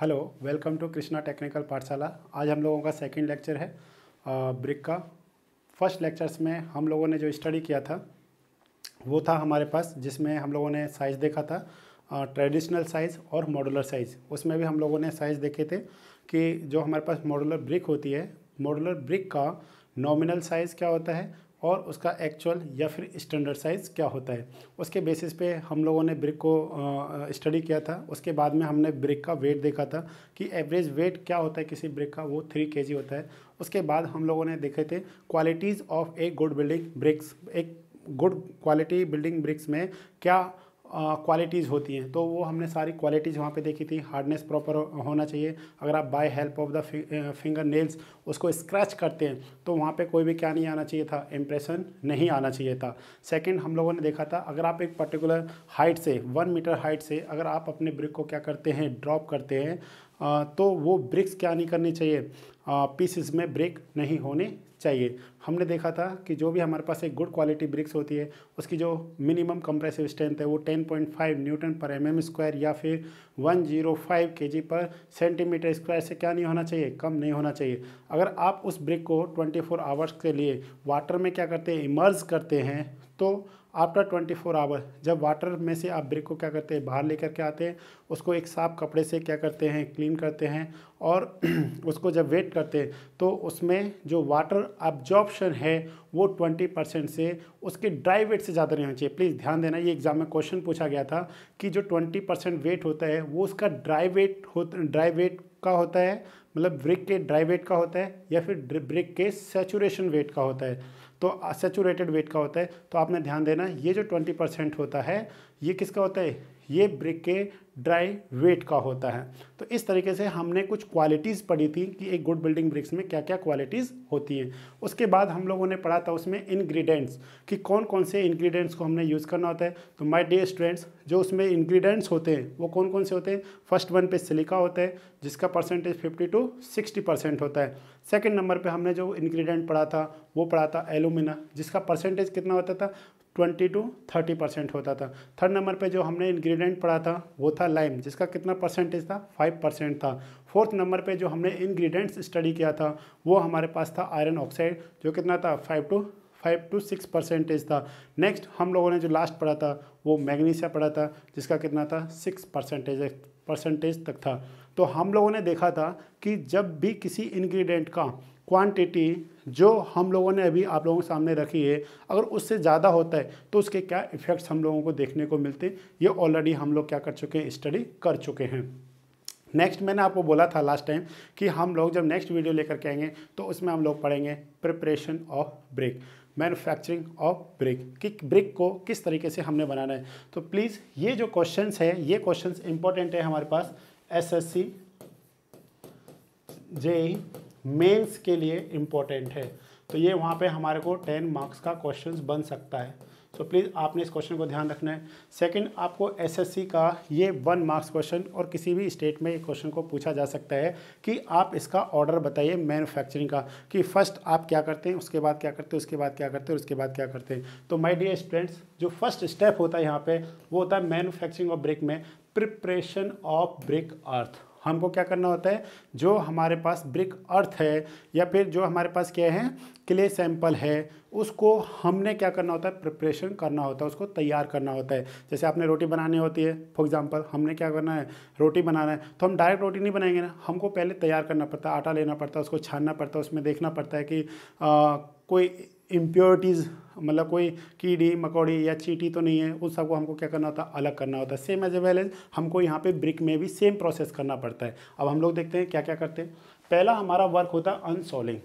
Hello welcome to Krishna technical Pathshala आज हम लोगों का सेकंड लेक्चर है ब्रिक का फर्स्ट लेक्चर्स में हम लोगों ने जो स्टडी किया था वो था हमारे पास जिसमें हम लोगों ने साइज़ देखा था ट्रेडिशनल साइज़ और मॉडुलर साइज़ उसमें भी हम लोगों ने साइज़ देखे थे कि जो हमारे पास मॉडुलर ब्रिक होती है मॉडुलर ब्रिक का नॉमिनल साइज़ क्या होता है और उसका एक्चुअल या फिर स्टैंडर्ड साइज़ क्या होता है उसके बेसिस पे हम लोगों ने ब्रिक को स्टडी किया था उसके बाद में हमने ब्रिक का वेट देखा था कि एवरेज वेट क्या होता है किसी ब्रिक का वो थ्री के होता है उसके बाद हम लोगों ने देखे थे qualities of a good building bricks एक गुड क्वालिटी बिल्डिंग ब्रिक्स में क्या क्वालिटीज़ होती हैं तो वो हमने सारी क्वालिटीज़ वहाँ पे देखी थी हार्डनेस प्रॉपर होना चाहिए अगर आप by help of the finger nails उसको स्क्रैच करते हैं तो वहाँ पे कोई भी क्या नहीं आना चाहिए था इम्प्रेशन नहीं आना चाहिए था सेकंड हम लोगों ने देखा था अगर आप एक पर्टिकुलर हाइट से वन मीटर हाइट से अगर आप अपने ब्रिक को क्या करते हैं ड्रॉप करते हैं तो वो ब्रिक्स क्या नहीं करनी चाहिए पीसेस में ब्रेक नहीं होने चाहिए हमने देखा था कि जो भी हमारे पास एक गुड क्वालिटी ब्रिक्स होती है उसकी जो मिनिमम कंप्रेसिव स्ट्रेंथ है वो 10.5 न्यूटन पर एम एम स्क्वायर या फिर 105 जीरो पर सेंटीमीटर स्क्वायर से क्या नहीं होना चाहिए कम नहीं होना चाहिए अगर आप उस ब्रिक को 24 आवर्स के लिए वाटर में क्या करते हैं इमर्ज करते हैं तो आफ्टर 24 आवर जब वाटर में से आप ब्रिक को क्या करते हैं बाहर लेकर के आते हैं उसको एक साफ कपड़े से क्या करते हैं क्लीन करते हैं और उसको जब वेट करते हैं तो उसमें जो वाटर अब्जॉर्प्शन है वो 20 परसेंट से उसके ड्राई वेट से ज़्यादा नहीं होना चाहिए प्लीज़ ध्यान देना ये एग्ज़ाम में क्वेश्चन पूछा गया था कि जो ट्वेंटी परसेंट वेट होता है वो उसका ड्राई वेट हो ड्राई वेट का होता है मतलब ब्रिक के ड्राई वेट का होता है या फिर ब्रिक के सेचुरेशन वेट का होता है तो सेचूरेटेड वेट का होता है तो आपने ध्यान देना ये जो ट्वेंटी परसेंट होता है ये किसका होता है ये ब्रिक के ड्राई वेट का होता है तो इस तरीके से हमने कुछ क्वालिटीज़ पढ़ी थी कि एक गुड बिल्डिंग ब्रिक्स में क्या क्या क्वालिटीज़ होती हैं उसके बाद हम लोगों ने पढ़ा था उसमें इंग्रेडिएंट्स कि कौन कौन से इंग्रेडिएंट्स को हमने यूज़ करना होता है तो माय डे स्टूडेंट्स जो उसमें इंग्रेडिएंट्स होते हैं वो कौन कौन से होते हैं फर्स्ट वन पे सिलिका होता है जिसका percentage fifty two sixty percent होता है सेकेंड नंबर पर हमने जो इन्ग्रीडियंट पढ़ा था वो पढ़ा था एलुमिना जिसका परसेंटेज कितना होता था ट्वेंटी टू थर्टी परसेंट होता था थर्ड नंबर पे जो हमने इंग्रेडिएंट पढ़ा था वो था लाइम जिसका कितना परसेंटेज था फाइव परसेंट था फोर्थ नंबर पे जो हमने इंग्रेडिएंट्स स्टडी किया था वो हमारे पास था आयरन ऑक्साइड जो कितना था five two five two six percentage था नेक्स्ट हम लोगों ने जो लास्ट पढ़ा था वो मैग्नीशिया पढ़ा था जिसका कितना था सिक्स परसेंटेज परसेंटेज तक था तो हम लोगों ने देखा था कि जब भी किसी इंग्रेडिएंट का क्वांटिटी जो हम लोगों ने अभी आप लोगों के सामने रखी है अगर उससे ज़्यादा होता है तो उसके क्या इफ़ेक्ट्स हम लोगों को देखने को मिलते हैं ये ऑलरेडी हम लोग क्या कर चुके हैं स्टडी कर चुके हैं नेक्स्ट मैंने आपको बोला था लास्ट टाइम कि हम लोग जब नेक्स्ट वीडियो लेकर के आएंगे तो उसमें हम लोग पढ़ेंगे preparation of brick manufacturing of brick कि ब्रिक को किस तरीके से हमने बनाना है तो प्लीज़ ये जो क्वेश्चंस है ये क्वेश्चंस इंपॉर्टेंट है हमारे पास एसएससी जेई मेंस के लिए इम्पोर्टेंट है तो ये वहाँ पे हमारे को टेन मार्क्स का क्वेश्चंस बन सकता है तो प्लीज़ आपने इस क्वेश्चन को ध्यान रखना है सेकंड आपको एसएससी का ये वन मार्क्स क्वेश्चन और किसी भी स्टेट में ये क्वेश्चन को पूछा जा सकता है कि आप इसका ऑर्डर बताइए मैन्युफैक्चरिंग का कि फर्स्ट आप क्या करते हैं उसके बाद क्या करते हैं उसके बाद क्या करते हैं उसके बाद क्या करते हैं तो माई डियर स्टूडेंट्स जो फर्स्ट स्टेप होता है यहाँ पर वो होता है मैनुफैक्चरिंग ऑफ ब्रेक में प्रिपरेशन ऑफ ब्रेक अर्थ हमको क्या करना होता है जो हमारे पास ब्रिक अर्थ है या फिर जो हमारे पास क्या है क्ले सैंपल है उसको हमने क्या करना होता है प्रिपरेशन करना होता है उसको तैयार करना होता है जैसे आपने रोटी बनानी होती है फॉर एग्जांपल हमने क्या करना है रोटी बनाना है तो हम डायरेक्ट रोटी नहीं बनाएंगे ना हमको पहले तैयार करना पड़ता है आटा लेना पड़ता है उसको छानना पड़ता है उसमें देखना पड़ता है कि आ, कोई इम्प्योरिटीज़ मतलब कोई कीड़ी मकोड़ी या चीटी तो नहीं है उन सबको हमको क्या करना होता है अलग करना होता है same as a well as हमको यहाँ पे ब्रिक में भी सेम प्रोसेस करना पड़ता है अब हम लोग देखते हैं क्या क्या करते हैं पहला हमारा वर्क होता है अनसोलिंग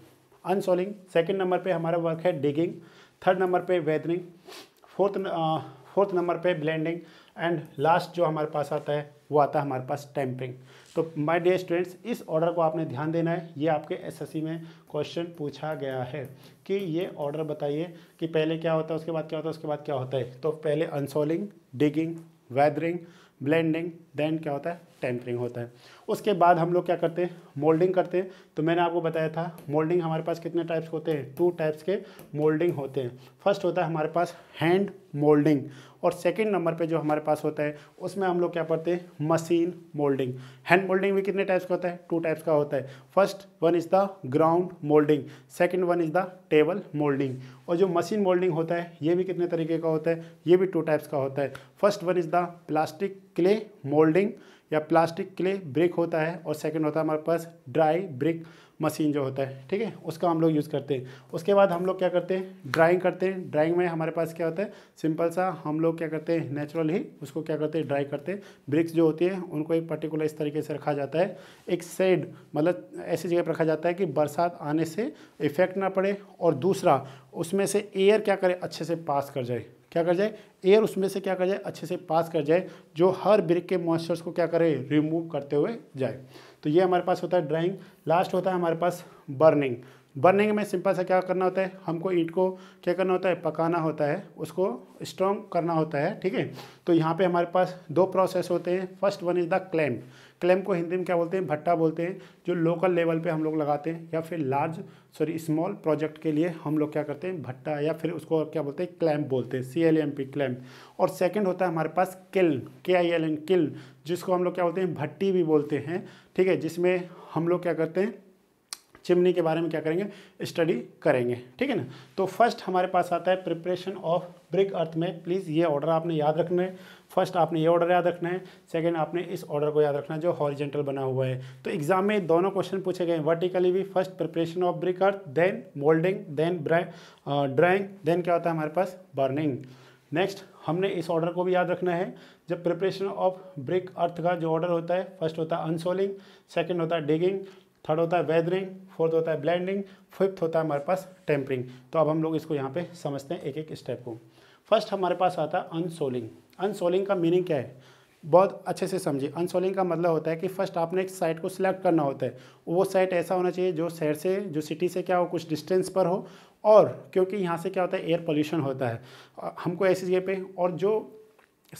अनसोलिंग सेकेंड नंबर पर हमारा वर्क है डिगिंग थर्ड नंबर पर वेदरिंग फोर्थ फोर्थ नंबर पर ब्लैंडिंग एंड लास्ट जो हमारे पास आता है वो आता है हमारे पास टैंपिंग तो माय डे स्टूडेंट्स इस ऑर्डर को आपने ध्यान देना है ये आपके एसएससी में क्वेश्चन पूछा गया है कि ये ऑर्डर बताइए कि पहले क्या होता है उसके बाद क्या होता है उसके बाद क्या होता है तो पहले unsoiling digging weathering blending then क्या होता है टेम्परिंग होता है उसके बाद हम लोग क्या करते हैं मोल्डिंग करते हैं तो मैंने आपको बताया था मोल्डिंग हमारे पास कितने टाइप्स होते हैं टू टाइप्स के मोल्डिंग होते हैं फर्स्ट होता है हमारे पास हैंड मोल्डिंग और सेकेंड नंबर पर जो हमारे पास होता है उसमें हम लोग क्या पढ़ते हैं मशीन मोल्डिंग हैंड मोल्डिंग भी कितने टाइप्स का होता है टू टाइप्स का होता है first one is the ground moulding second one is the table moulding और जो मशीन मोल्डिंग होता है ये भी कितने तरीके का होता है ये भी टू टाइप्स का होता है first one is the plastic clay moulding या प्लास्टिक क्ले ब्रिक होता है और सेकेंड होता है हमारे पास ड्राई ब्रिक मशीन जो होता है ठीक है उसका हम लोग यूज़ करते हैं उसके बाद हम लोग क्या करते हैं ड्राइंग करते हैं ड्राइंग में हमारे पास क्या होता है सिंपल सा हम लोग क्या करते हैं नेचुरल ही उसको क्या करते हैं ड्राई करते हैं ब्रिक्स जो होती है उनको एक पर्टिकुलर इस तरीके से रखा जाता है एक सेड मतलब ऐसी जगह पर रखा जाता है कि बरसात आने से इफेक्ट ना पड़े और दूसरा उसमें से एयर क्या करे अच्छे से पास कर जाए क्या कर जाए एयर उसमें से क्या कर जाए अच्छे से पास कर जाए जो हर ब्रिक के मॉइस्चर्स को क्या करे रिमूव करते हुए जाए तो ये हमारे पास होता है ड्राइंग लास्ट होता है हमारे पास बर्निंग बर्निंग में सिंपल सा क्या करना होता है हमको ईंट को क्या करना होता है पकाना होता है उसको स्ट्रॉन्ग करना होता है ठीक है तो यहाँ पे हमारे पास दो प्रोसेस होते हैं first one is the clamp clamp को हिंदी में क्या बोलते हैं भट्टा बोलते हैं जो लोकल लेवल पे हम लोग लगाते हैं या फिर लार्ज सॉरी स्मॉल प्रोजेक्ट के लिए हम लोग क्या करते हैं भट्टा या फिर उसको क्या बोलते हैं क्लैम्प बोलते हैं C L M P clamp और सेकंड होता है हमारे पास किल के आई एल एन किल जिसको हम लोग क्या बोलते हैं भट्टी भी बोलते हैं ठीक है जिसमें हम लोग क्या करते हैं चिमनी के बारे में क्या करेंगे स्टडी करेंगे ठीक है ना तो फर्स्ट हमारे पास आता है प्रिपरेशन ऑफ ब्रिक अर्थ में प्लीज़ ये ऑर्डर आपने याद रखना है फर्स्ट आपने ये ऑर्डर याद रखना है सेकेंड आपने इस ऑर्डर को याद रखना है जो हॉरिजेंटल बना हुआ है तो एग्जाम में दोनों क्वेश्चन पूछे गए वर्टिकली भी first preparation of brick earth then moulding then drying then क्या होता है हमारे पास बर्निंग नेक्स्ट हमने इस ऑर्डर को भी याद रखना है जब प्रिपरेशन ऑफ ब्रिक अर्थ का जो ऑर्डर होता है फर्स्ट होता है अनसोलिंग सेकेंड होता है डिगिंग थर्ड होता है वेदरिंग फोर्थ होता है ब्लैंडिंग फिफ्थ होता है हमारे पास टेम्परिंग तो अब हम लोग इसको यहाँ पे समझते हैं एक एक स्टेप को फर्स्ट हमारे पास आता है अनसोलिंग अनसोलिंग का मीनिंग क्या है बहुत अच्छे से समझिए अनसोलिंग का मतलब होता है कि फर्स्ट आपने एक साइट को सिलेक्ट करना होता है वो साइट ऐसा होना चाहिए जो शहर से जो सिटी से क्या हो कुछ डिस्टेंस पर हो और क्योंकि यहाँ से क्या होता है एयर पोल्यूशन होता है हमको ऐसी जगह पे और जो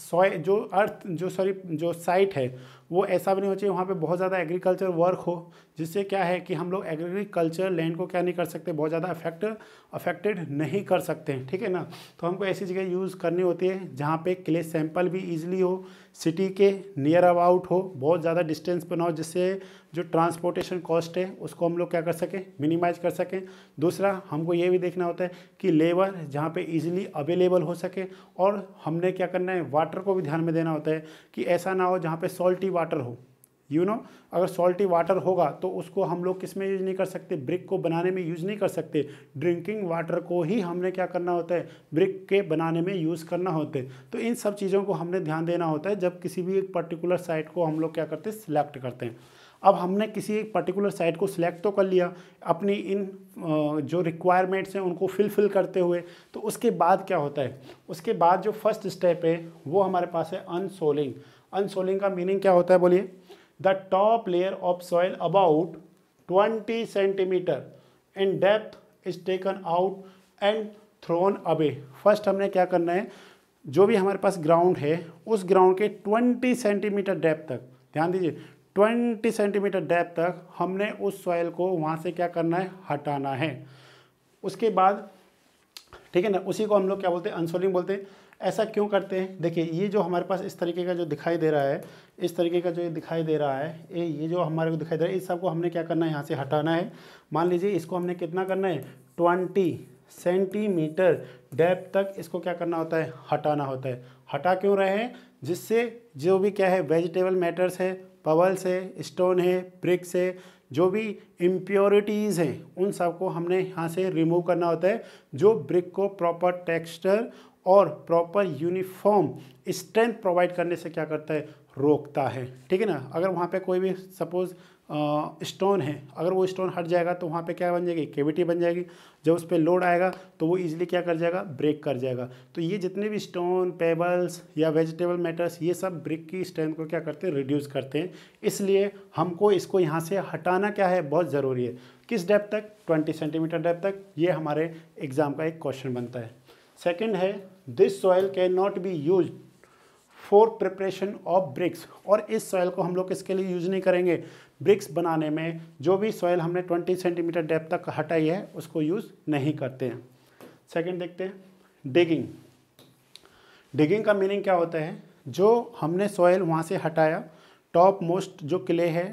सॉय जो अर्थ जो सॉरी जो साइट है वो ऐसा भी नहीं हो चाहिए वहाँ पे बहुत ज़्यादा एग्रीकल्चर वर्क हो जिससे क्या है कि हम लोग एग्रीकल्चर लैंड को क्या नहीं कर सकते बहुत ज़्यादा अफेक्ट अफेक्टेड नहीं कर सकते ठीक है ना तो हमको ऐसी जगह यूज़ करनी होती है जहाँ पे क्ले सैंपल भी ईजिली हो सिटी के नियर अबाउट हो बहुत ज़्यादा डिस्टेंस पर ना हो जिससे जो ट्रांसपोर्टेशन कॉस्ट है उसको हम लोग क्या कर सकें मिनिमाइज कर सकें दूसरा हमको ये भी देखना होता है कि लेबर जहाँ पे इजीली अवेलेबल हो सके और हमने क्या करना है वाटर को भी ध्यान में देना होता है कि ऐसा ना हो जहाँ पे सॉल्टी वाटर हो यू you नो know, अगर सॉल्टी वाटर होगा तो उसको हम लोग किस में यूज़ नहीं कर सकते ब्रिक को बनाने में यूज़ नहीं कर सकते ड्रिंकिंग वाटर को ही हमने क्या करना होता है ब्रिक के बनाने में यूज़ करना होता है तो इन सब चीज़ों को हमने ध्यान देना होता है जब किसी भी एक पर्टिकुलर साइट को हम लोग क्या करते हैं सिलेक्ट करते हैं अब हमने किसी एक पर्टिकुलर साइट को सिलेक्ट तो कर लिया अपनी इन जो रिक्वायरमेंट्स हैं उनको फिलफिल करते हुए तो उसके बाद क्या होता है उसके बाद जो फर्स्ट स्टेप है वो हमारे पास है अनसोलिंग अनसोलिंग का मीनिंग क्या होता है बोलिए the top layer of soil about 20 centimetre in depth is taken out and thrown away first हमने क्या करना है जो भी हमारे पास ग्राउंड है उस ग्राउंड के 20 सेंटीमीटर डेप्थ तक ध्यान दीजिए 20 सेंटीमीटर डेप्थ तक हमने उस सॉइल को वहाँ से क्या करना है हटाना है उसके बाद ठीक है ना उसी को हम लोग क्या बोलते हैं अनसोलिंग बोलते हैं ऐसा क्यों करते हैं देखिए ये जो हमारे पास इस तरीके का जो दिखाई दे रहा है इस तरीके का जो ये दिखाई दे रहा है ये ये जो हमारे को दिखाई दे रहा है इस सबको हमने क्या करना है यहाँ से हटाना है मान लीजिए इसको हमने कितना करना है ट्वेंटी सेंटीमीटर डेप तक इसको क्या करना होता है हटाना होता है हटा क्यों रहे हैं जिससे जो भी क्या है वेजिटेबल मैटर्स है पवल्स है स्टोन है ब्रिक्स है जो भी इम्प्योरिटीज़ हैं उन सबको हमने यहाँ से रिमूव करना होता है जो ब्रिक को प्रॉपर टेक्सचर और प्रॉपर यूनिफॉर्म स्ट्रेंथ प्रोवाइड करने से क्या करता है रोकता है ठीक है ना अगर वहाँ पे कोई भी सपोज़ स्टोन है अगर वो स्टोन हट जाएगा तो वहाँ पे क्या बन जाएगी केविटी बन जाएगी जब उस पर लोड आएगा तो वो ईजिली क्या कर जाएगा ब्रेक कर जाएगा तो ये जितने भी स्टोन पेबल्स या वेजिटेबल मैटर्स ये सब ब्रिक की स्ट्रेंथ को क्या करते हैं रिड्यूस करते हैं इसलिए हमको इसको यहाँ से हटाना क्या है बहुत ज़रूरी है किस डेप तक ट्वेंटी सेंटीमीटर डेप तक ये हमारे एग्ज़ाम का एक क्वेश्चन बनता है सेकंड है this soil can not be use for preparation of bricks और इस सॉयल को हम लोग इसके लिए यूज नहीं करेंगे ब्रिक्स बनाने में जो भी सॉयल हमने 20 सेंटीमीटर डेप तक हटाई है उसको यूज़ नहीं करते हैं सेकंड देखते हैं डिगिंग डिगिंग का मीनिंग क्या होता है जो हमने सॉयल वहाँ से हटाया टॉप मोस्ट जो किले है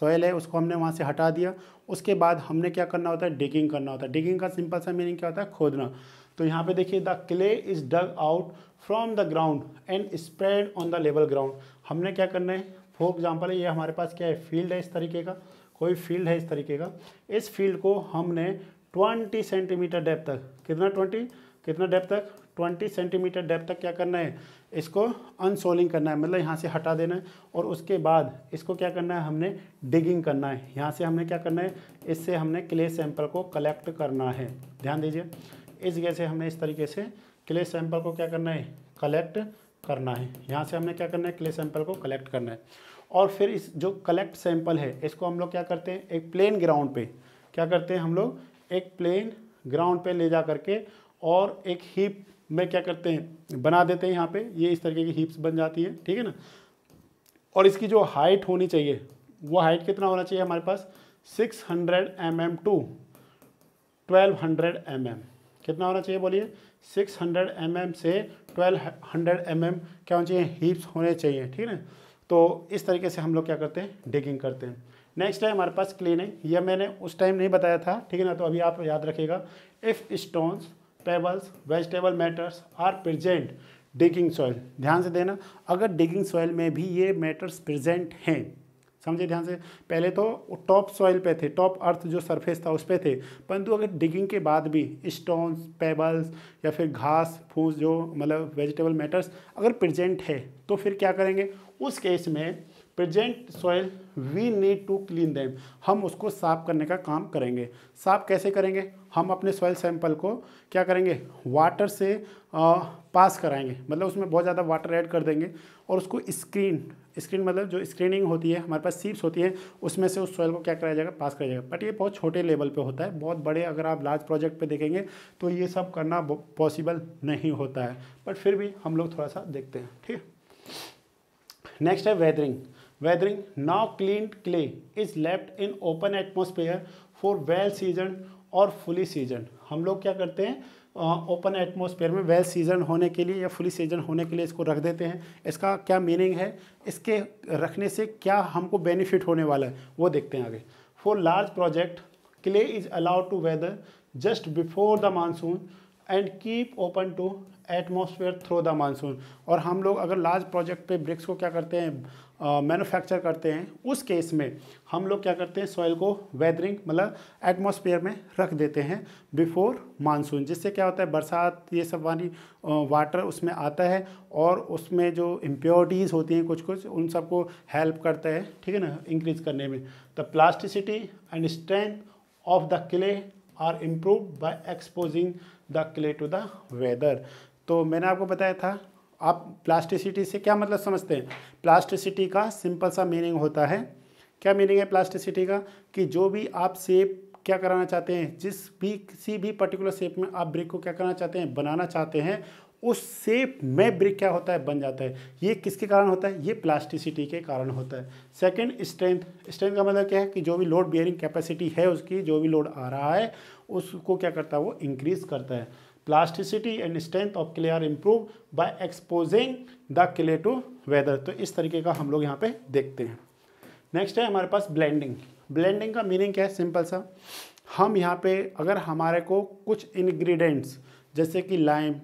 सॉयल है उसको हमने वहाँ से हटा दिया उसके बाद हमने क्या करना होता है डिगिंग करना होता है डिगिंग का सिंपल सा मीनिंग क्या होता है खोदना तो यहाँ पे देखिए the clay is dug out from the ground and spread on the level ground हमने क्या करना है फॉर एग्जाम्पल ये हमारे पास क्या है फील्ड है इस तरीके का कोई फील्ड है इस तरीके का इस फील्ड को हमने ट्वेंटी सेंटीमीटर डेप तक कितना ट्वेंटी कितना डेप तक ट्वेंटी सेंटीमीटर डेप तक क्या करना है इसको अनसोलिंग करना है मतलब यहाँ से हटा देना है और उसके बाद इसको क्या करना है हमने डिगिंग करना है यहाँ से हमने क्या करना है इससे हमने क्ले सैंपल को कलेक्ट करना है ध्यान दीजिए इस जगह से हमने इस तरीके से क्ले सैंपल को क्या करना है कलेक्ट करना है यहाँ से हमने क्या करना है क्ले सैंपल को कलेक्ट करना है और फिर इस जो कलेक्ट सैंपल है इसको हम लोग क्या करते हैं एक प्लेन ग्राउंड पे क्या करते हैं हम लोग एक प्लेन ग्राउंड पे ले जा करके और एक हीप में क्या करते हैं बना देते हैं यहाँ पे ये इस तरीके की हीप्स बन जाती है ठीक है ना और इसकी जो हाइट होनी चाहिए वो हाइट कितना होना चाहिए हमारे पास six hundred M M to twelve hundred M M कितना होना चाहिए बोलिए 600 हंड्रेड mm से 1200 हंड्रेड mm क्या होना चाहिए हीप्स होने चाहिए ठीक है तो इस तरीके से हम लोग क्या करते हैं डिगिंग करते हैं नेक्स्ट है हमारे पास क्लीनिंग यह मैंने उस टाइम नहीं बताया था ठीक है ना तो अभी आप याद रखिएगा if stones pebbles vegetable matters are present digging soil ध्यान से देना अगर डिगिंग सॉइल में भी ये मैटर्स प्रेजेंट हैं समझे ध्यान से पहले तो टॉप सॉइल पे थे टॉप अर्थ जो सरफेस था उस पर थे परंतु अगर डिगिंग के बाद भी स्टोन्स पेबल्स या फिर घास फूस जो मतलब वेजिटेबल मैटर्स अगर प्रेजेंट है तो फिर क्या करेंगे उस केस में present soil we need to clean them हम उसको साफ करने का काम करेंगे साफ कैसे करेंगे हम अपने सॉइल सैंपल को क्या करेंगे वाटर से आ, पास कराएंगे मतलब उसमें बहुत ज़्यादा वाटर ऐड कर देंगे और उसको स्क्रीन स्क्रीन मतलब जो स्क्रीनिंग होती है हमारे पास सीप्स होती है उसमें से उस सॉइल को क्या कराया जाएगा पास कराया जाएगा बट ये बहुत छोटे लेवल पे होता है बहुत बड़े अगर आप लार्ज प्रोजेक्ट पे देखेंगे तो ये सब करना पॉसिबल नहीं होता है बट फिर भी हम लोग थोड़ा सा देखते हैं ठीक है नेक्स्ट है weathering Weathering now cleaned clay is left in open atmosphere for well seasoned और फुली सीजन हम लोग क्या करते हैं ओपन एटमोसफेयर में वेल सीजन होने के लिए या फुली सीजन होने के लिए इसको रख देते हैं इसका क्या मीनिंग है इसके रखने से क्या हमको बेनिफिट होने वाला है वो देखते हैं आगे for large project clay is allowed to weather just before the monsoon and keep open to atmosphere through the monsoon और हम लोग अगर लार्ज प्रोजेक्ट पे ब्रिक्स को क्या करते हैं मैन्युफैक्चर करते हैं उस केस में हम लोग क्या करते हैं सॉइल को वेदरिंग मतलब एटमॉस्फेयर में रख देते हैं बिफोर मानसून जिससे क्या होता है बरसात ये सब वाली वाटर उसमें आता है और उसमें जो इम्प्योरिटीज़ होती हैं कुछ कुछ उन सबको हेल्प करता है ठीक है ना इंक्रीज करने में the plasticity and strength of the clay are improve by exposing the clay to the weather तो मैंने आपको बताया था आप प्लास्टिसिटी से क्या मतलब समझते हैं प्लास्टिसिटी का सिंपल सा मीनिंग होता है क्या मीनिंग है प्लास्टिसिटी का कि जो भी आप सेप क्या कराना चाहते हैं जिस भी किसी भी पर्टिकुलर सेप में आप ब्रिक को क्या करना चाहते हैं बनाना चाहते हैं उस सेप में ब्रिक क्या होता है बन जाता है ये किसके कारण होता है ये प्लास्टिसिटी के कारण होता है सेकंड स्ट्रेंथ स्ट्रेंथ का मतलब क्या है कि जो भी लोड बियरिंग कैपेसिटी है उसकी जो भी लोड आ रहा है उसको क्या करता है वो इंक्रीज़ करता है plasticity and strength of clay are improve by exposing the clay to weather तो इस तरीके का हम लोग यहाँ पे देखते हैं नेक्स्ट है हमारे पास ब्लेंडिंग ब्लेंडिंग का मीनिंग क्या है सिंपल सा हम यहाँ पे अगर हमारे को कुछ इन्ग्रीडियंट्स जैसे कि लाइम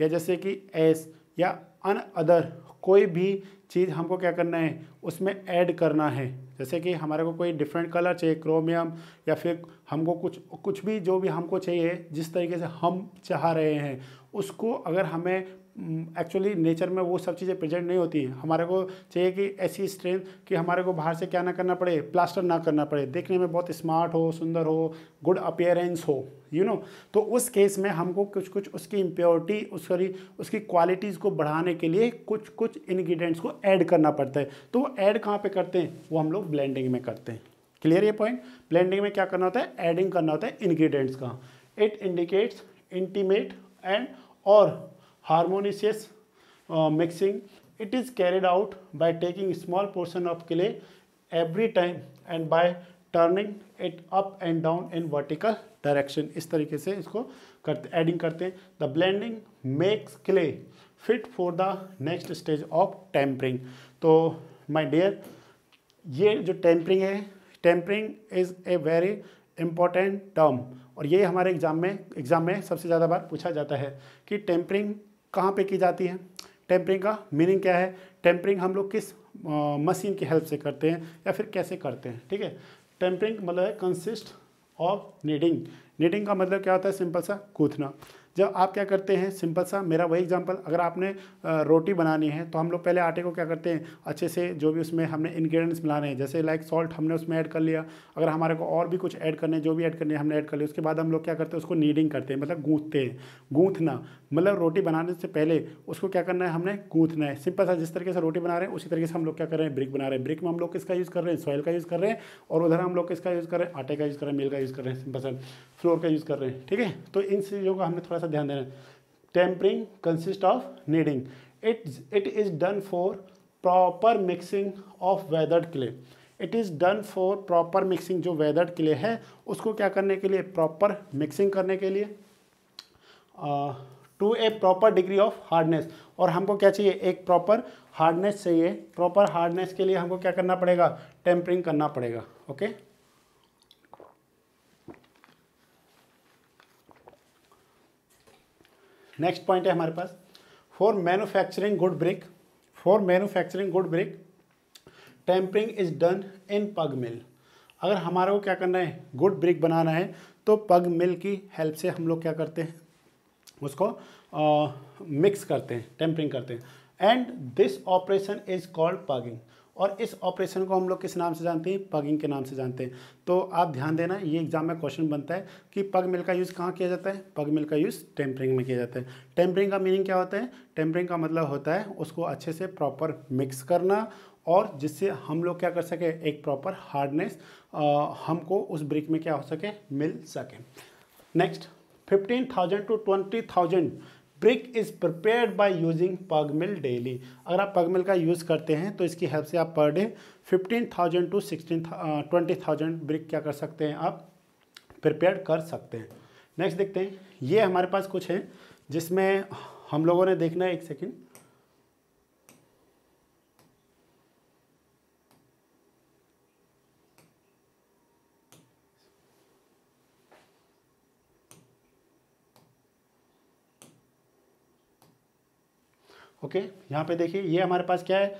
या जैसे कि एस या अन अदर कोई भी चीज़ हमको क्या करना है उसमें ऐड करना है जैसे कि हमारे को कोई डिफरेंट कलर चाहिए क्रोमियम या फिर हमको कुछ कुछ भी जो भी हमको चाहिए जिस तरीके से हम चाह रहे हैं उसको अगर हमें एक्चुअली हम्म, नेचर में वो सब चीज़ें प्रेजेंट नहीं होती हैं हमारे को चाहिए कि ऐसी स्ट्रेंथ कि हमारे को बाहर से क्या ना करना पड़े प्लास्टर ना करना पड़े देखने में बहुत स्मार्ट हो सुंदर हो गुड अपियरेंस हो यू you नो know? तो उस केस में हमको कुछ कुछ उसकी इम्प्योरिटी उसकी उसकी क्वालिटीज़ को बढ़ाने के लिए कुछ कुछ इन्ग्रीडियंट्स को ऐड करना पड़ता है तो वो ऐड कहाँ पर करते हैं वो हम लोग ब्लेंडिंग में करते हैं क्लियर ये पॉइंट ब्लेंडिंग में क्या करना होता है एडिंग करना होता है इन्ग्रीडियंट्स का इट इंडिकेट्स इंटीमेट एंड और harmonious mixing it is carried out by taking small portion of clay every time and by turning it up and down in vertical direction इस तरीके से इसको करते एडिंग करते हैं the blending makes clay fit for the next stage of tempering तो my dear ये जो टेम्परिंग है tempering is a very important term और ये हमारे एग्ज़ाम में एग्ज़ाम में सबसे ज़्यादा बार पूछा जाता है कि टेम्परिंग कहाँ पे की जाती है टेम्परिंग का मीनिंग क्या है टेम्परिंग हम लोग किस मशीन की हेल्प से करते हैं या फिर कैसे करते हैं ठीक है टेम्परिंग मतलब है कंसिस्ट ऑफ नीडिंग नीडिंग का मतलब क्या होता है सिंपल सा कूथना जब आप क्या करते हैं सिंपल सा मेरा वही एग्जाम्पल अगर आपने रोटी बनानी है तो हम लोग पहले आटे को क्या करते हैं अच्छे से जो भी उसमें हमने इंग्रेडिएंट्स मिलाने हैं जैसे लाइक सॉल्ट हमने उसमें ऐड कर लिया अगर हमारे को और भी कुछ ऐड करने जो भी ऐड करने हमने ऐड कर लिया उसके बाद हम लोग क्या करते हैं उसको नीडिंग करते हैं मतलब गूँथते हैं गूँथना मतलब रोटी बनाने से पहले उसको क्या करना है हमने गूँथना है सिंपल सा जिस तरीके से रोटी बना रहे हैं उसी तरीके से हम लोग क्या कर रहे हैं ब्रिक बना रहे हैं ब्रिक में हम लोग किसका यूज़ कर रहे हैं सॉइल का यूज़ कर रहे हैं और उधर हम लोग किसका यूज़ कर रहे हैं आटे का यूज़ कर रहे हैं मिल का यूज़ कर रहे हैं सिंपल सा फ्लोर का यूज़ कर रहे हैं ठीक है तो इन चीज़ों का हमने थोड़ा थोड़ा सा ध्यान देना tempering consist of kneading it it is done for proper mixing of weathered clay it is done for proper mixing जो वेदर्ड क्ले है उसको क्या करने के लिए प्रॉपर मिक्सिंग करने के लिए to a proper degree of hardness और हमको क्या चाहिए एक प्रॉपर हार्डनेस चाहिए प्रॉपर हार्डनेस के लिए हमको क्या करना पड़ेगा टेम्परिंग करना पड़ेगा ओके okay? नेक्स्ट पॉइंट है हमारे पास for manufacturing good brick for manufacturing good brick tempering is done in pug mill अगर हमारे को क्या करना है गुड ब्रिक बनाना है तो पग मिल की हेल्प से हम लोग क्या करते हैं उसको मिक्स करते हैं टेम्परिंग करते हैं and this operation is called pugging और इस ऑपरेशन को हम लोग किस नाम से जानते हैं पगिंग के नाम से जानते हैं तो आप ध्यान देना ये एग्जाम में क्वेश्चन बनता है कि पग मिल का यूज़ कहाँ किया जाता है पग मिल का यूज़ टेम्परिंग में किया जाता है टेम्परिंग का मीनिंग क्या होता है टेम्परिंग का मतलब होता है उसको अच्छे से प्रॉपर मिक्स करना और जिससे हम लोग क्या कर सकें एक प्रॉपर हार्डनेस हमको उस ब्रिक में क्या हो सके मिल सके next fifteen thousand to twenty thousand brick is prepared by using pug mill daily अगर आप पगमिल का यूज़ करते हैं तो इसकी हेल्प से आप per day fifteen thousand to sixteen twenty thousand brick क्या कर सकते हैं आप प्रिपेयर कर सकते हैं नेक्स्ट देखते हैं ये हमारे पास कुछ है जिसमें हम लोगों ने देखना है एक सेकेंड ओके यहाँ पे देखिए ये हमारे पास क्या है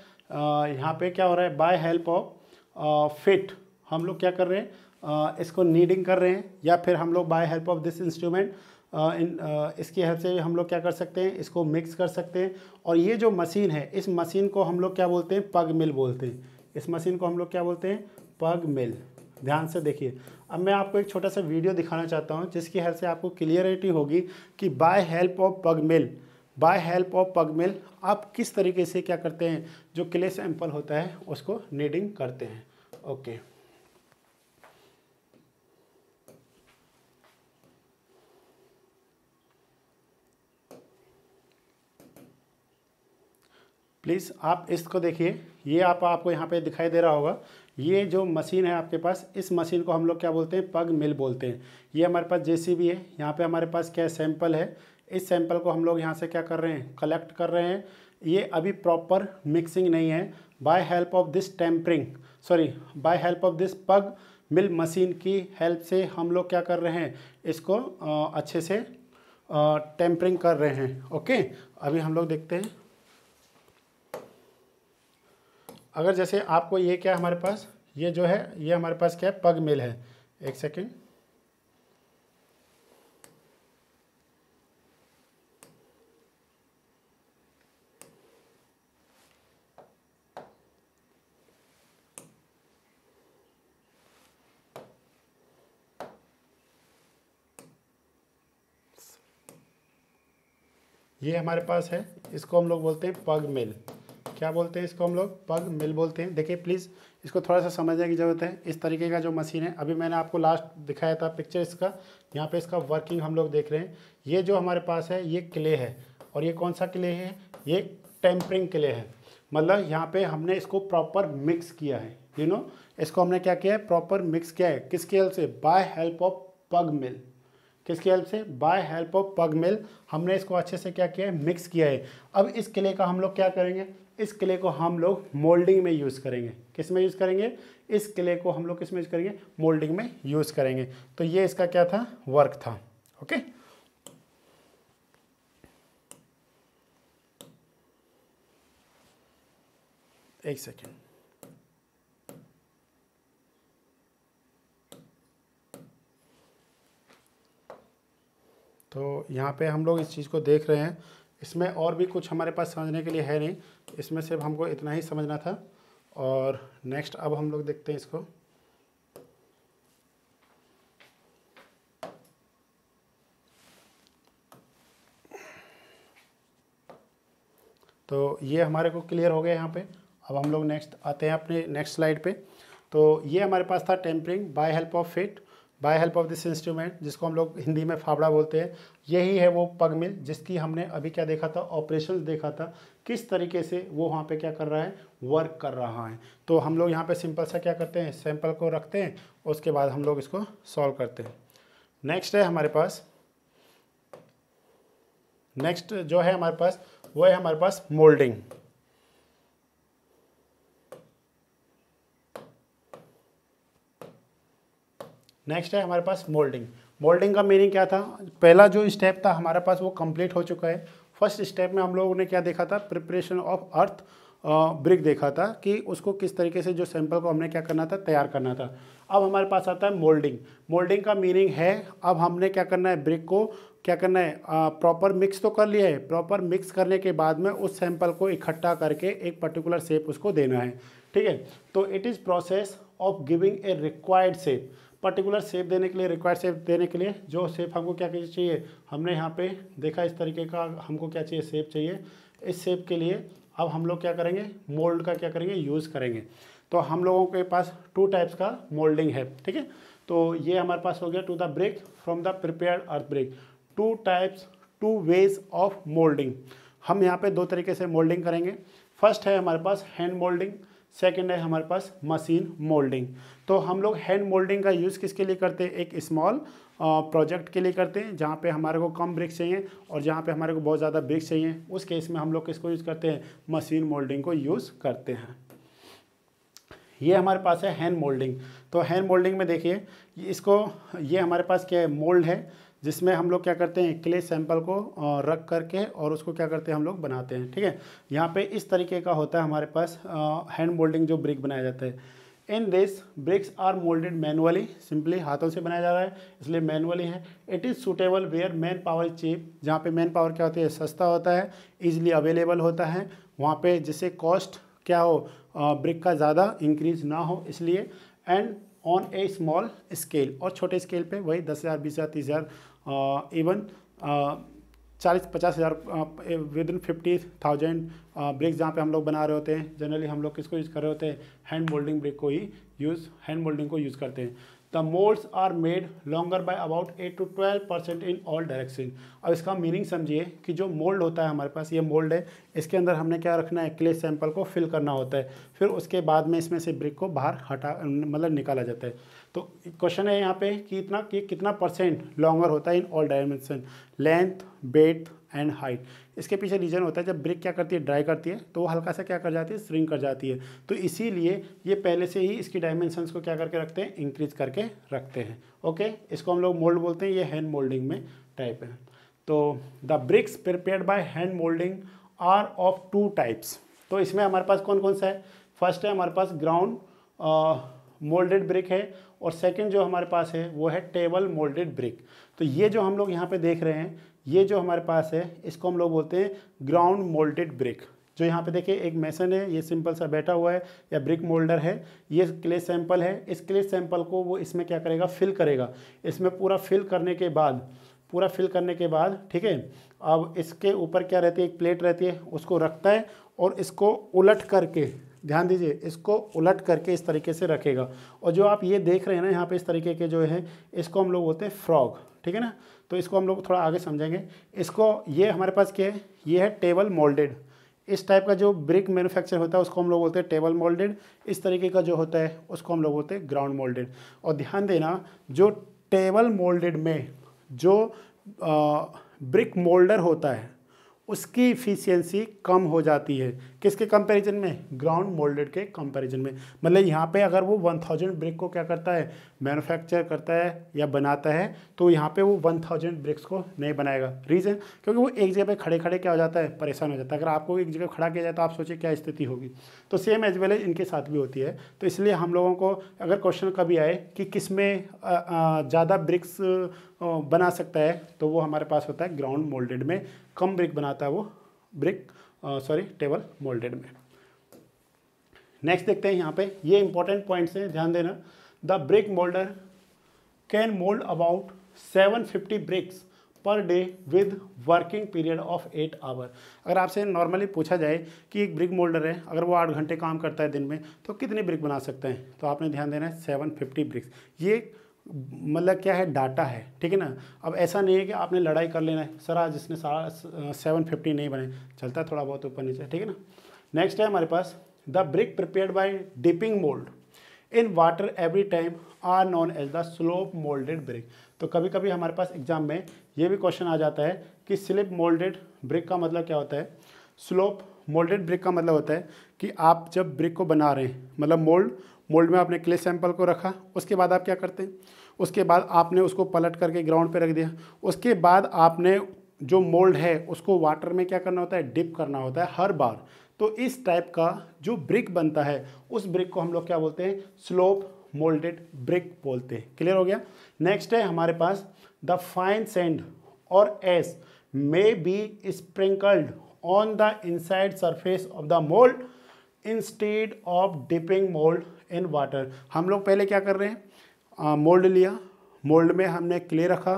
यहाँ पे क्या हो रहा है बाय हेल्प ऑफ फिट हम लोग क्या कर रहे हैं इसको नीडिंग कर रहे हैं या फिर हम लोग by help of this instrument in ah, इसकी हेल्प से हम लोग क्या कर सकते हैं इसको मिक्स कर सकते हैं और ये जो मशीन है इस मशीन को हम लोग क्या बोलते हैं पग मिल बोलते हैं इस मशीन को हम लोग क्या बोलते हैं पग मिल ध्यान से देखिए अब मैं आपको एक छोटा सा वीडियो दिखाना चाहता हूँ जिसकी हेल्प से आपको क्लियरिटी होगी कि bye help of pug mill by help of pug mill आप किस तरीके से क्या करते हैं जो क्ले सैंपल होता है उसको नीडिंग करते हैं ओके okay. प्लीज़ आप इसको देखिए ये आप आपको यहाँ पे दिखाई दे रहा होगा ये जो मशीन है आपके पास इस मशीन को हम लोग क्या बोलते हैं पग मिल बोलते हैं ये हमारे पास जेसीबी है यहाँ पे हमारे पास क्या सैंपल है इस सैंपल को हम लोग यहाँ से क्या कर रहे हैं कलेक्ट कर रहे हैं ये अभी प्रॉपर मिक्सिंग नहीं है by help of this tempering sorry by help of this pug mill machine की हेल्प से हम लोग क्या कर रहे हैं इसको आ, अच्छे से टेम्परिंग कर रहे हैं ओके अभी हम लोग देखते हैं अगर जैसे आपको ये क्या हमारे पास ये जो है ये हमारे पास क्या है पग मिल है एक सेकेंड ये हमारे पास है इसको हम लोग बोलते हैं पग मिल क्या बोलते हैं इसको हम लोग पग मिल बोलते हैं देखिए प्लीज़ इसको थोड़ा सा समझने की ज़रूरत है इस तरीके का जो मशीन है अभी मैंने आपको लास्ट दिखाया था पिक्चर इसका यहाँ पे इसका वर्किंग हम लोग देख रहे हैं ये जो हमारे पास है ये क्ले है और ये कौन सा क्ले है ये टेम्परिंग क्ले है मतलब यहाँ पर हमने इसको प्रॉपर मिक्स किया है यू you नो know? इसको हमने क्या किया है प्रॉपर मिक्स किया है किसके हेल्प से बाय हेल्प ऑफ पग मिल किसकी हेल्प से बाय हेल्प ऑफ पग मिल हमने इसको अच्छे से क्या किया है मिक्स किया है अब इस किले का हम लोग क्या करेंगे इस किले को हम लोग मोल्डिंग में यूज़ करेंगे किस में यूज़ करेंगे इस किले को हम लोग किस में यूज़ करेंगे मोल्डिंग में यूज़ करेंगे तो ये इसका क्या था वर्क था ओके एक सेकेंड तो यहाँ पे हम लोग इस चीज़ को देख रहे हैं इसमें और भी कुछ हमारे पास समझने के लिए है नहीं इसमें सिर्फ हमको इतना ही समझना था और नेक्स्ट अब हम लोग देखते हैं इसको तो ये हमारे को क्लियर हो गया यहाँ पे अब हम लोग नेक्स्ट आते हैं अपने नेक्स्ट स्लाइड पे तो ये हमारे पास था tempering by help of fit by help of this instrument जिसको हम लोग हिंदी में फावड़ा बोलते हैं यही है वो पग मिल जिसकी हमने अभी क्या देखा था ऑपरेशन देखा था किस तरीके से वो वहाँ पे क्या कर रहा है वर्क कर रहा है तो हम लोग यहाँ पे सिंपल सा क्या करते हैं सैंपल को रखते हैं उसके बाद हम लोग इसको सॉल्व करते हैं नेक्स्ट है हमारे पास नेक्स्ट जो है हमारे पास वो है हमारे पास मोल्डिंग नेक्स्ट है हमारे पास मोल्डिंग मोल्डिंग का मीनिंग क्या था पहला जो स्टेप था हमारे पास वो कंप्लीट हो चुका है फर्स्ट स्टेप में हम लोगों ने क्या देखा था प्रिपरेशन ऑफ अर्थ ब्रिक देखा था कि उसको किस तरीके से जो सैंपल को हमने क्या करना था तैयार करना था अब हमारे पास आता है मोल्डिंग मोल्डिंग का मीनिंग है अब हमने क्या करना है ब्रिक को क्या करना है प्रॉपर मिक्स तो कर लिया है प्रॉपर मिक्स करने के बाद में उस सैंपल को इकट्ठा करके एक पर्टिकुलर शेप उसको देना है ठीक है तो it is process of giving a required shape particular shape देने के लिए रिक्वायर्ड सेप देने के लिए जो सेप हमको क्या चाहिए हमने यहाँ पे देखा इस तरीके का हमको क्या चाहिए सेप चाहिए इस सेप के लिए अब हम लोग क्या करेंगे मोल्ड का क्या करेंगे यूज़ करेंगे तो हम लोगों के पास टू टाइप्स का मोल्डिंग है ठीक है तो ये हमारे पास हो गया to the brick from the prepare earth brick two types two ways of moulding हम यहाँ पे दो तरीके से मोल्डिंग करेंगे फर्स्ट है हमारे पास हैंड मोल्डिंग सेकेंड है हमारे पास मशीन मोल्डिंग तो हम लोग हैंड मोल्डिंग का यूज़ किसके लिए करते हैं एक स्मॉल प्रोजेक्ट के लिए करते हैं जहाँ पे हमारे को कम ब्रिक्स चाहिए और जहाँ पे हमारे को बहुत ज़्यादा ब्रिक्स चाहिए उस केस में हम लोग किसको यूज़ करते हैं मशीन मोल्डिंग को यूज़ करते हैं ये हमारे पास है हैंड मोल्डिंग तो हैंड मोल्डिंग में देखिए इसको ये हमारे पास क्या है मोल्ड है जिसमें हम लोग क्या करते हैं क्ले सैंपल को रख करके और उसको क्या करते हैं हम लोग बनाते हैं ठीक है यहाँ पे इस तरीके का होता है हमारे पास हैंड मोल्डिंग जो ब्रिक बनाया जाता है in this bricks are moulded manually simply हाथों से बनाया जा रहा है इसलिए मैनुअली है it is suitable where man power cheap जहाँ पे मैन पावर क्या होती है सस्ता होता है ईजिली अवेलेबल होता है वहाँ पे जिससे कॉस्ट क्या हो ब्रिक का ज़्यादा इंक्रीज ना हो इसलिए and on a small scale और छोटे स्केल पे वही दस हज़ार बीस हज़ार तीस हज़ार इवन चालीस पचास हज़ार within fifty thousand bricks जहाँ पे हम लोग बना रहे होते हैं जनरली हम लोग किसको यूज़ कर रहे होते हैं हैंड मोल्डिंग ब्रिक को ही यूज़ हैंड मोल्डिंग को यूज़ करते हैं the moulds are made longer by about eight to twelve percent in all direction अब इसका मीनिंग समझिए कि जो मोल्ड होता है हमारे पास ये मोल्ड है इसके अंदर हमने क्या रखना है क्ले सैंपल को फिल करना होता है फिर उसके बाद में इसमें से ब्रिक को बाहर हटा मतलब निकाला जाता है तो क्वेश्चन है यहाँ पे कि इतना कि कितना परसेंट लॉन्गर होता है in all dimension length breadth and height इसके पीछे रीजन होता है जब ब्रिक क्या करती है ड्राई करती है तो वो हल्का सा क्या कर जाती है स्विंग कर जाती है तो इसीलिए ये पहले से ही इसकी डायमेंशंस को क्या करके रखते हैं इंक्रीज करके रखते हैं ओके इसको हम लोग मोल्ड बोलते हैं ये हैंड मोल्डिंग में टाइप है तो the bricks prepare by hand moulding are of two types तो इसमें हमारे पास कौन कौन सा है फर्स्ट है हमारे पास ग्राउंड मोल्डेड ब्रिक है और सेकंड जो हमारे पास है वो है टेबल मोल्डेड ब्रिक तो ये जो हम लोग यहाँ पे देख रहे हैं ये जो हमारे पास है इसको हम लोग बोलते हैं ग्राउंड मोल्डेड ब्रिक जो यहाँ पे देखिए एक मैसन है ये सिंपल सा बैठा हुआ है या ब्रिक मोल्डर है ये क्ले सैंपल है इस क्ले सैंपल को वो इसमें क्या करेगा फिल करेगा इसमें पूरा फिल करने के बाद पूरा फिल करने के बाद ठीक है अब इसके ऊपर क्या रहती है एक प्लेट रहती है उसको रखता है और इसको उलट करके ध्यान दीजिए इसको उलट करके इस तरीके से रखेगा और जो आप ये देख रहे हैं ना यहाँ पे इस तरीके के जो है इसको हम लोग बोलते हैं फ्रॉग ठीक है ना तो इसको हम लोग थोड़ा आगे समझेंगे इसको ये हमारे पास क्या है ये है टेबल मोल्डेड इस टाइप का जो ब्रिक मैन्युफैक्चर होता है उसको हम लोग बोलते हैं टेबल मोल्डेड इस तरीके का जो होता है उसको हम लोग बोलते हैं ग्राउंड मोल्डेड और ध्यान देना जो टेबल मोल्डेड में जो आ, ब्रिक मोल्डर होता है उसकी इफ़िशियंसी कम हो जाती है किसके कंपैरिजन में ग्राउंड मोल्डेड के कंपैरिजन में मतलब यहाँ पे अगर वो 1000 ब्रिक को क्या करता है मैन्युफैक्चर करता है या बनाता है तो यहाँ पे वो 1000 ब्रिक्स को नहीं बनाएगा रीज़न क्योंकि वो एक जगह पे खड़े खड़े क्या हो जाता है परेशान हो जाता है अगर आपको एक जगह खड़ा किया जाए तो आप सोचिए क्या स्थिति होगी तो सेम एज वेल एज इनके साथ भी होती है तो इसलिए हम लोगों को अगर क्वेश्चन कभी आए कि किस में ज़्यादा ब्रिक्स बना सकता है तो वो हमारे पास होता है ग्राउंड मोल्डेड में कम ब्रिक बनाता है वो ब्रिक सॉरी टेबल मोल्डेड में नेक्स्ट देखते हैं यहाँ पे ये इंपॉर्टेंट पॉइंट्स हैं ध्यान देना the brick moulder can mould about 750 bricks per day with working period of eight hour अगर आपसे नॉर्मली पूछा जाए कि एक ब्रिक मोल्डर है अगर वो आठ घंटे काम करता है दिन में तो कितने ब्रिक बना सकते हैं तो आपने ध्यान देना है सेवन फिफ्टी ब्रिक्स ये मतलब क्या है डाटा है ठीक है ना अब ऐसा नहीं है कि आपने लड़ाई कर लेना है सर आज इसने सारा सेवन फिफ्टी नहीं बने चलता है थोड़ा बहुत ऊपर नीचे ठीक है ना नेक्स्ट है हमारे पास the brick prepare by dipping mould in water every time are known as the slope moulded brick तो कभी कभी हमारे पास एग्जाम में ये भी क्वेश्चन आ जाता है कि स्लिप मोल्डेड ब्रिक का मतलब क्या होता है स्लोप मोल्डेड ब्रिक का मतलब होता है कि आप जब ब्रिक को बना रहे हैं मतलब मोल्ड मोल्ड में आपने क्ले सैंपल को रखा उसके बाद आप क्या करते हैं उसके बाद आपने उसको पलट करके ग्राउंड पे रख दिया उसके बाद आपने जो मोल्ड है उसको वाटर में क्या करना होता है डिप करना होता है हर बार तो इस टाइप का जो ब्रिक बनता है उस ब्रिक को हम लोग क्या बोलते हैं स्लोप मोल्डेड ब्रिक बोलते हैं क्लियर हो गया नेक्स्ट है हमारे पास द फाइन सेंड और ash may be sprinkled on the inside surface of the mould instead of dipping mould in water हम लोग पहले क्या कर रहे हैं मोल्ड लिया मोल्ड में हमने क्ले रखा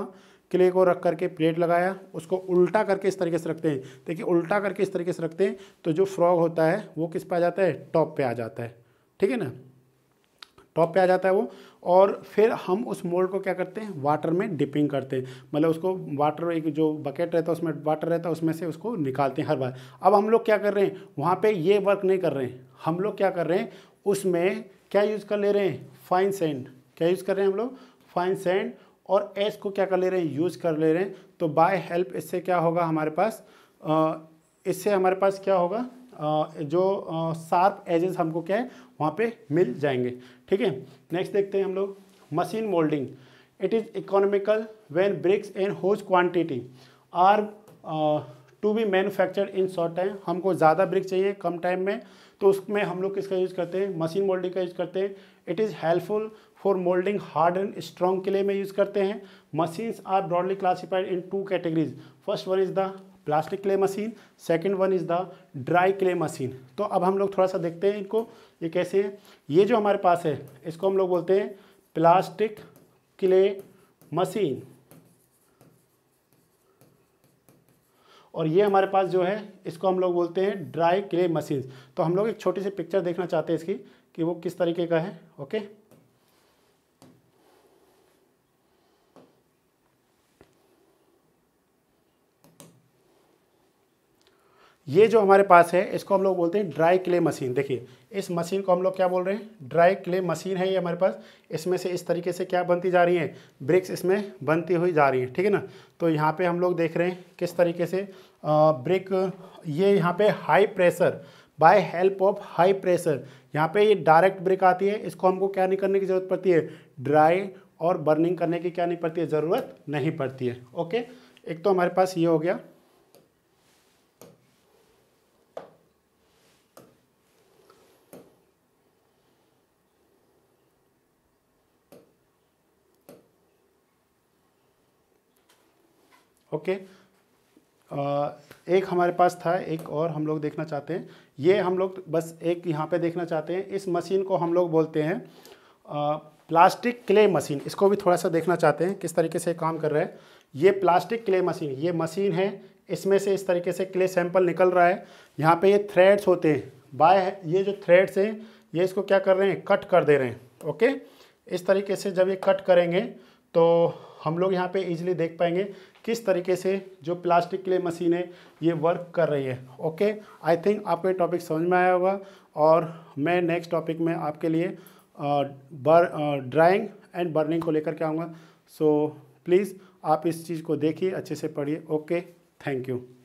क्ले को रख करके प्लेट लगाया उसको उल्टा करके इस तरीके से रखते हैं देखिए उल्टा करके इस तरीके से रखते हैं तो जो फ्रॉग होता है वो किस पे आ जाता है टॉप पे आ जाता है ठीक है ना टॉप पे आ जाता है वो और फिर हम उस मोल्ड को क्या करते हैं वाटर में डिपिंग करते हैं मतलब उसको वाटर एक जो बकेट रहता है उसमें वाटर रहता है उसमें से उसको निकालते हैं हर बार अब हम लोग क्या कर रहे हैं वहाँ पर ये वर्क नहीं कर रहे हैं हम लोग क्या कर रहे हैं उसमें क्या यूज़ कर ले रहे हैं फाइन सेंड क्या यूज़ कर रहे हैं हम लोग फाइन सेंड और एस को क्या कर ले रहे हैं यूज़ कर ले रहे हैं तो बाय हेल्प इससे क्या होगा हमारे पास इससे हमारे पास क्या होगा जो शार्प एजेस हमको क्या है वहाँ पे मिल जाएंगे ठीक है नेक्स्ट देखते हैं हम लोग machine moulding it is economical when bricks and huge quantity are to be manufactured in short time हमको ज़्यादा ब्रिक चाहिए कम टाइम में तो उसमें हम लोग किसका यूज़ करते हैं मशीन मोल्डिंग का यूज़ करते हैं it is helpful for moulding hard and strong के लिए में यूज़ करते हैं machines are broadly classified in two categories first one is the plastic clay machine second one is the dry clay machine तो अब हम लोग थोड़ा सा देखते हैं इनको ये कैसे हैं ये जो हमारे पास है इसको हम लोग बोलते हैं प्लास्टिक क्ले मशीन और ये हमारे पास जो है इसको हम लोग बोलते हैं ड्राई क्ले मशीन्स तो हम लोग एक छोटी सी पिक्चर देखना चाहते हैं इसकी कि वो किस तरीके का है ओके ये जो हमारे पास है इसको हम लोग बोलते हैं ड्राई क्ले मशीन देखिए इस मशीन को हम लोग क्या बोल रहे हैं ड्राई क्ले मशीन है ये हमारे पास इसमें से इस तरीके से क्या बनती जा रही है ब्रिक्स इसमें बनती हुई जा रही है ठीक है ना तो यहाँ पे हम लोग देख रहे हैं किस तरीके से ब्रिक ये यहाँ पे high pressure by help of high pressure यहाँ पर ये डायरेक्ट ब्रिक आती है इसको हमको क्या नहीं करने की ज़रूरत पड़ती है ड्राई और बर्निंग करने की क्या नहीं पड़ती है ज़रूरत नहीं पड़ती है ओके एक तो हमारे पास ये हो गया ओके आ, एक हमारे पास था एक और हम लोग देखना चाहते हैं ये हम लोग बस एक यहाँ पे देखना चाहते हैं इस मशीन को हम लोग बोलते हैं आ, प्लास्टिक क्ले मशीन इसको भी थोड़ा सा देखना चाहते हैं किस तरीके से काम कर रहा है ये प्लास्टिक क्ले मशीन ये मशीन है इसमें से इस तरीके से क्ले सैंपल निकल रहा है यहाँ पे ये थ्रेड्स होते हैं बाय ये जो थ्रेड्स हैं ये इसको क्या कर रहे हैं कट कर दे रहे हैं ओके इस तरीके से जब ये कट करेंगे तो हम लोग यहाँ पे इजीली देख पाएंगे किस तरीके से जो प्लास्टिक के लिए मशीनें ये वर्क कर रही है ओके आई थिंक आपको ये टॉपिक समझ में आया होगा और मैं नेक्स्ट टॉपिक में आपके लिए बर ड्राइंग एंड बर्निंग को लेकर के आऊँगा सो so, प्लीज़ आप इस चीज़ को देखिए अच्छे से पढ़िए ओके थैंक यू